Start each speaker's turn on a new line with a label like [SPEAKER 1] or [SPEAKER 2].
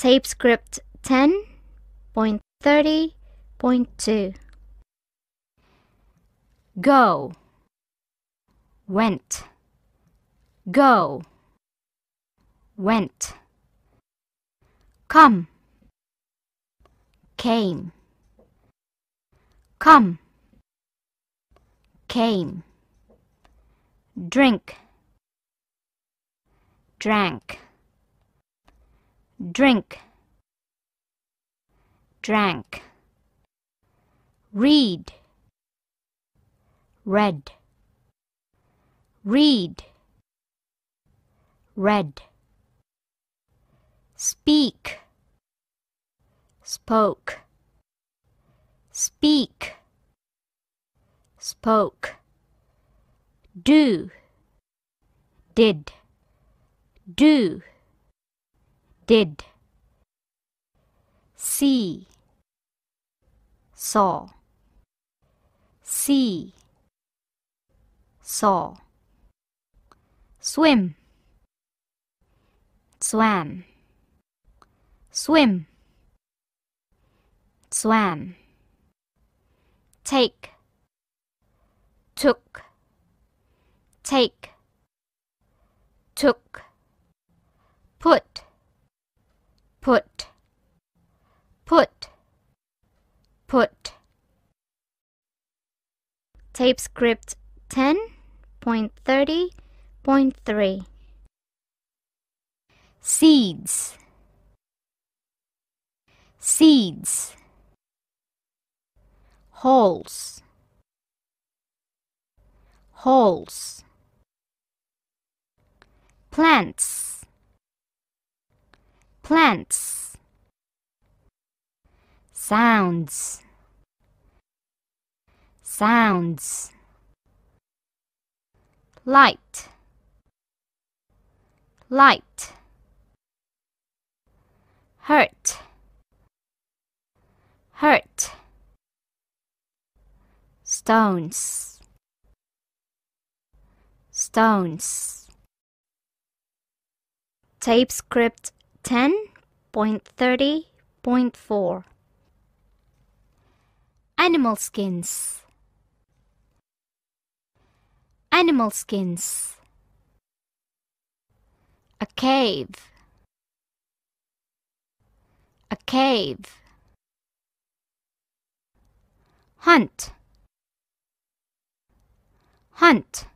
[SPEAKER 1] Tape script 10.30.2 Go Went Go Went Come Came Come Came Drink Drank drink, drank, read, read, read, read, speak, spoke, speak, spoke, do, did, do did see saw see saw swim swam swim swam take took take took put put put put tape script 10.30.3 seeds seeds holes holes plants plants sounds sounds light light hurt hurt stones stones tape script 10.30.4 Animal skins Animal skins A cave A cave Hunt Hunt